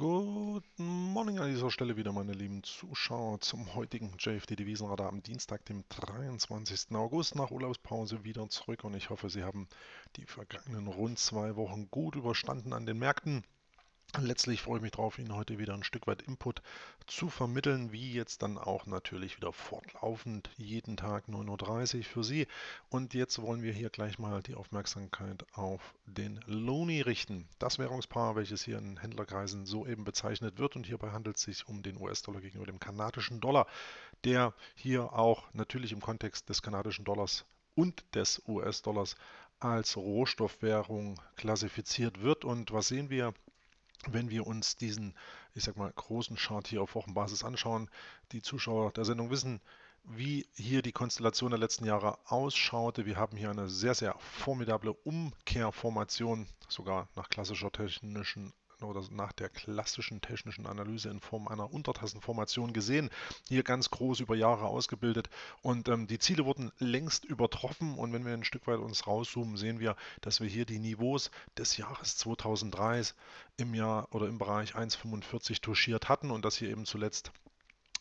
Guten Morgen an dieser Stelle wieder, meine lieben Zuschauer, zum heutigen JFD Devisenradar am Dienstag, dem 23. August, nach Urlaubspause wieder zurück und ich hoffe, Sie haben die vergangenen rund zwei Wochen gut überstanden an den Märkten. Letztlich freue ich mich darauf, Ihnen heute wieder ein Stück weit Input zu vermitteln, wie jetzt dann auch natürlich wieder fortlaufend jeden Tag 9.30 Uhr für Sie. Und jetzt wollen wir hier gleich mal die Aufmerksamkeit auf den Loni richten. Das Währungspaar, welches hier in Händlerkreisen soeben bezeichnet wird und hierbei handelt es sich um den US-Dollar gegenüber dem kanadischen Dollar, der hier auch natürlich im Kontext des kanadischen Dollars und des US-Dollars als Rohstoffwährung klassifiziert wird. Und was sehen wir? Wenn wir uns diesen, ich sag mal, großen Chart hier auf Wochenbasis anschauen, die Zuschauer der Sendung wissen, wie hier die Konstellation der letzten Jahre ausschaute. Wir haben hier eine sehr, sehr formidable Umkehrformation, sogar nach klassischer technischen oder nach der klassischen technischen Analyse in Form einer Untertassenformation gesehen, hier ganz groß über Jahre ausgebildet und ähm, die Ziele wurden längst übertroffen und wenn wir ein Stück weit uns rauszoomen, sehen wir, dass wir hier die Niveaus des Jahres 2003 im Jahr oder im Bereich 1,45 touchiert hatten und dass hier eben zuletzt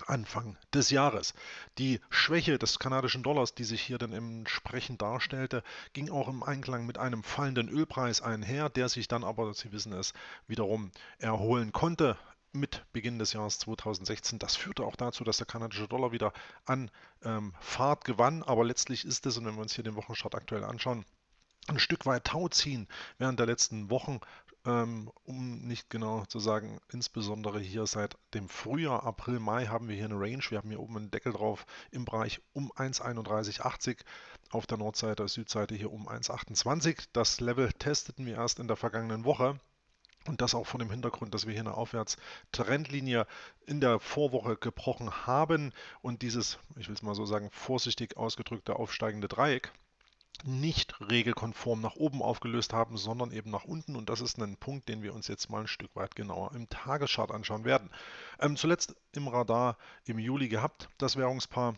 Anfang des Jahres. Die Schwäche des kanadischen Dollars, die sich hier dann entsprechend darstellte, ging auch im Einklang mit einem fallenden Ölpreis einher, der sich dann aber, Sie wissen es, wiederum erholen konnte mit Beginn des Jahres 2016. Das führte auch dazu, dass der kanadische Dollar wieder an ähm, Fahrt gewann, aber letztlich ist es, und wenn wir uns hier den Wochenstart aktuell anschauen, ein Stück weit Tau ziehen während der letzten Wochen ähm, um nicht genau zu sagen, insbesondere hier seit dem Frühjahr, April, Mai haben wir hier eine Range. Wir haben hier oben einen Deckel drauf im Bereich um 1,3180 auf der Nordseite, Südseite hier um 1,28. Das Level testeten wir erst in der vergangenen Woche. Und das auch von dem Hintergrund, dass wir hier eine Aufwärtstrendlinie in der Vorwoche gebrochen haben und dieses, ich will es mal so sagen, vorsichtig ausgedrückte aufsteigende Dreieck nicht regelkonform nach oben aufgelöst haben, sondern eben nach unten. Und das ist ein Punkt, den wir uns jetzt mal ein Stück weit genauer im Tageschart anschauen werden. Ähm, zuletzt im Radar im Juli gehabt, das Währungspaar.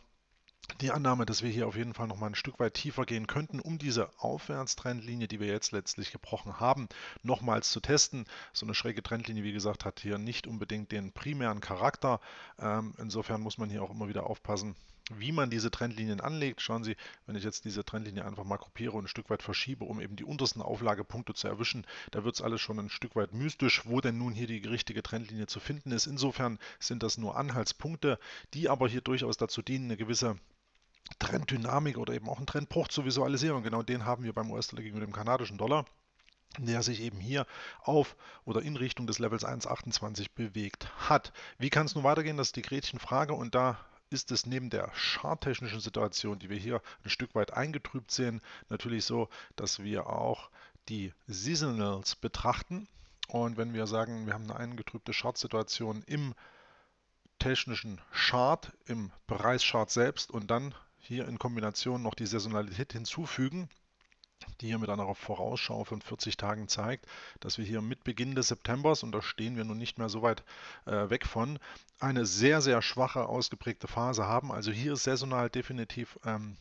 Die Annahme, dass wir hier auf jeden Fall noch mal ein Stück weit tiefer gehen könnten, um diese Aufwärtstrendlinie, die wir jetzt letztlich gebrochen haben, nochmals zu testen. So eine schräge Trendlinie, wie gesagt, hat hier nicht unbedingt den primären Charakter. Ähm, insofern muss man hier auch immer wieder aufpassen, wie man diese Trendlinien anlegt. Schauen Sie, wenn ich jetzt diese Trendlinie einfach mal kopiere und ein Stück weit verschiebe, um eben die untersten Auflagepunkte zu erwischen, da wird es alles schon ein Stück weit mystisch, wo denn nun hier die richtige Trendlinie zu finden ist. Insofern sind das nur Anhaltspunkte, die aber hier durchaus dazu dienen, eine gewisse Trenddynamik oder eben auch einen Trendbruch zu visualisieren. genau den haben wir beim US-Dollar gegenüber dem kanadischen Dollar der sich eben hier auf oder in Richtung des Levels 1,28 bewegt hat. Wie kann es nun weitergehen? Das ist die Gretchenfrage und da ist es neben der charttechnischen Situation, die wir hier ein Stück weit eingetrübt sehen, natürlich so, dass wir auch die Seasonals betrachten. Und wenn wir sagen, wir haben eine eingetrübte Chartsituation im technischen Chart, im Preischart selbst und dann hier in Kombination noch die Saisonalität hinzufügen, die hier mit einer Vorausschau von 40 Tagen zeigt, dass wir hier mit Beginn des Septembers, und da stehen wir nun nicht mehr so weit äh, weg von, eine sehr, sehr schwache, ausgeprägte Phase haben. Also hier ist saisonal definitiv ähm,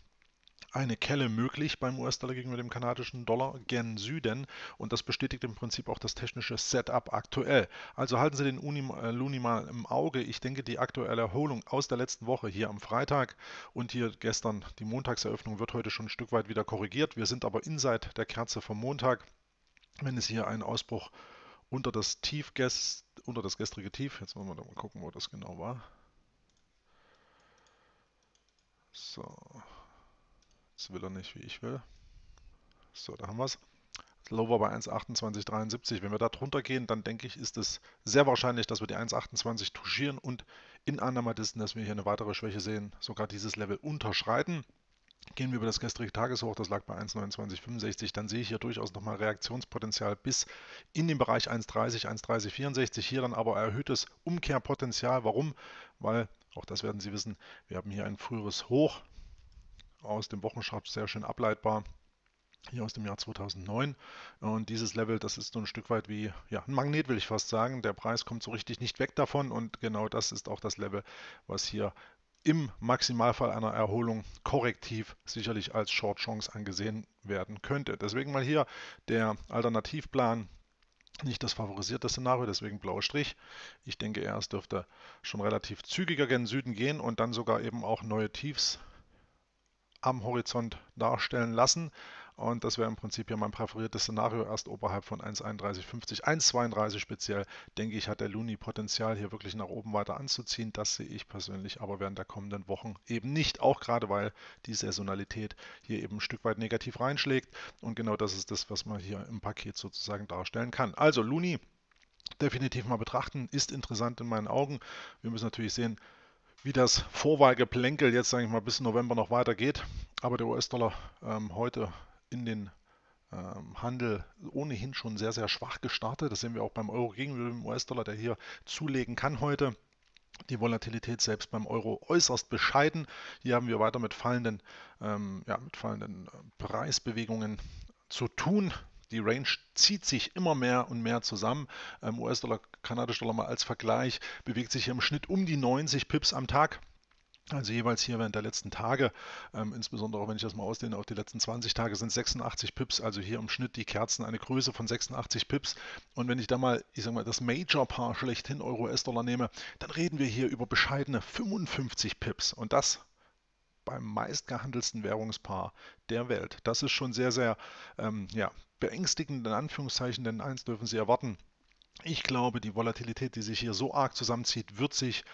eine Kelle möglich beim US-Dollar gegenüber dem kanadischen Dollar gen Süden und das bestätigt im Prinzip auch das technische Setup aktuell. Also halten Sie den äh, Luni mal im Auge. Ich denke, die aktuelle Erholung aus der letzten Woche hier am Freitag und hier gestern die Montagseröffnung wird heute schon ein Stück weit wieder korrigiert. Wir sind aber inside der Kerze vom Montag. Wenn es hier einen Ausbruch unter das Tief unter das gestrige Tief, jetzt wollen wir mal gucken, wo das genau war. So, das will er nicht, wie ich will. So, da haben wir es. Lower bei 1,2873. Wenn wir da drunter gehen, dann denke ich, ist es sehr wahrscheinlich, dass wir die 1,28 touchieren und in Annahme dessen, dass wir hier eine weitere Schwäche sehen, sogar dieses Level unterschreiten. Gehen wir über das gestrige Tageshoch, das lag bei 1,2965, dann sehe ich hier durchaus nochmal Reaktionspotenzial bis in den Bereich 1,30, 1,3064, hier dann aber erhöhtes Umkehrpotenzial. Warum? Weil, auch das werden Sie wissen, wir haben hier ein früheres Hoch, aus dem Wochenschrift sehr schön ableitbar hier aus dem Jahr 2009. Und dieses Level, das ist so ein Stück weit wie ja, ein Magnet, will ich fast sagen. Der Preis kommt so richtig nicht weg davon und genau das ist auch das Level, was hier im Maximalfall einer Erholung korrektiv sicherlich als Short Chance angesehen werden könnte. Deswegen mal hier der Alternativplan nicht das favorisierte Szenario, deswegen blauer Strich. Ich denke, er dürfte schon relativ zügiger gen Süden gehen und dann sogar eben auch neue Tiefs am Horizont darstellen lassen. Und das wäre im Prinzip ja mein präferiertes Szenario, erst oberhalb von 1,3150, 1,32 speziell, denke ich, hat der Luni Potenzial, hier wirklich nach oben weiter anzuziehen. Das sehe ich persönlich aber während der kommenden Wochen eben nicht, auch gerade weil die Saisonalität hier eben ein Stück weit negativ reinschlägt. Und genau das ist das, was man hier im Paket sozusagen darstellen kann. Also Luni definitiv mal betrachten, ist interessant in meinen Augen. Wir müssen natürlich sehen, wie das Vorwahlgeplänkel jetzt, sage ich mal, bis November noch weitergeht. Aber der US-Dollar ähm, heute in den ähm, Handel ohnehin schon sehr, sehr schwach gestartet. Das sehen wir auch beim Euro gegenüber dem US-Dollar, der hier zulegen kann heute. Die Volatilität selbst beim Euro äußerst bescheiden. Hier haben wir weiter mit fallenden, ähm, ja, mit fallenden äh, Preisbewegungen zu tun die Range zieht sich immer mehr und mehr zusammen. Ähm, US-Dollar, Kanadisch-Dollar mal als Vergleich, bewegt sich hier im Schnitt um die 90 Pips am Tag. Also jeweils hier während der letzten Tage, ähm, insbesondere auch wenn ich das mal ausdehne auf die letzten 20 Tage, sind 86 Pips, also hier im Schnitt die Kerzen eine Größe von 86 Pips. Und wenn ich da mal, ich sag mal, das Major-Paar schlechthin Euro-US-Dollar nehme, dann reden wir hier über bescheidene 55 Pips. Und das beim meistgehandelsten Währungspaar der Welt. Das ist schon sehr, sehr ähm, ja, beängstigend in Anführungszeichen, denn eins dürfen Sie erwarten. Ich glaube, die Volatilität, die sich hier so arg zusammenzieht, wird sich,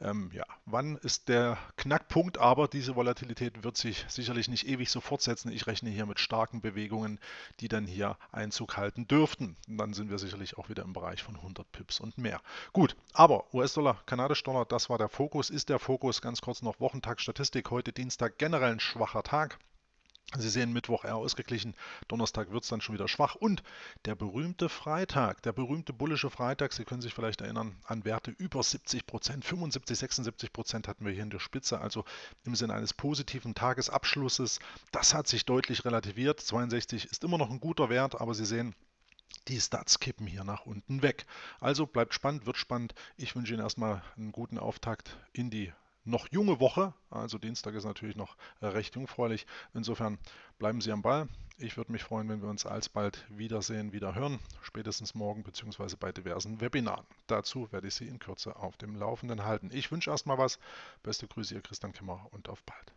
ähm, ja, wann ist der Knackpunkt, aber diese Volatilität wird sich sicherlich nicht ewig so fortsetzen. Ich rechne hier mit starken Bewegungen, die dann hier Einzug halten dürften. Und dann sind wir sicherlich auch wieder im Bereich von 100 Pips und mehr. Gut, aber US-Dollar, Kanadisch-Dollar, das war der Fokus, ist der Fokus. Ganz kurz noch Wochentag-Statistik, heute Dienstag generell ein schwacher Tag. Sie sehen Mittwoch eher ausgeglichen, Donnerstag wird es dann schon wieder schwach und der berühmte Freitag, der berühmte bullische Freitag, Sie können sich vielleicht erinnern, an Werte über 70 Prozent, 75, 76 Prozent hatten wir hier in der Spitze, also im Sinne eines positiven Tagesabschlusses. Das hat sich deutlich relativiert. 62 ist immer noch ein guter Wert, aber Sie sehen, die Stats kippen hier nach unten weg. Also bleibt spannend, wird spannend. Ich wünsche Ihnen erstmal einen guten Auftakt in die noch junge Woche. Also Dienstag ist natürlich noch äh, recht jungfräulich. Insofern bleiben Sie am Ball. Ich würde mich freuen, wenn wir uns alsbald wiedersehen, wieder hören, spätestens morgen bzw. bei diversen Webinaren. Dazu werde ich Sie in Kürze auf dem Laufenden halten. Ich wünsche erstmal was. Beste Grüße, Ihr Christian Kimmer und auf bald.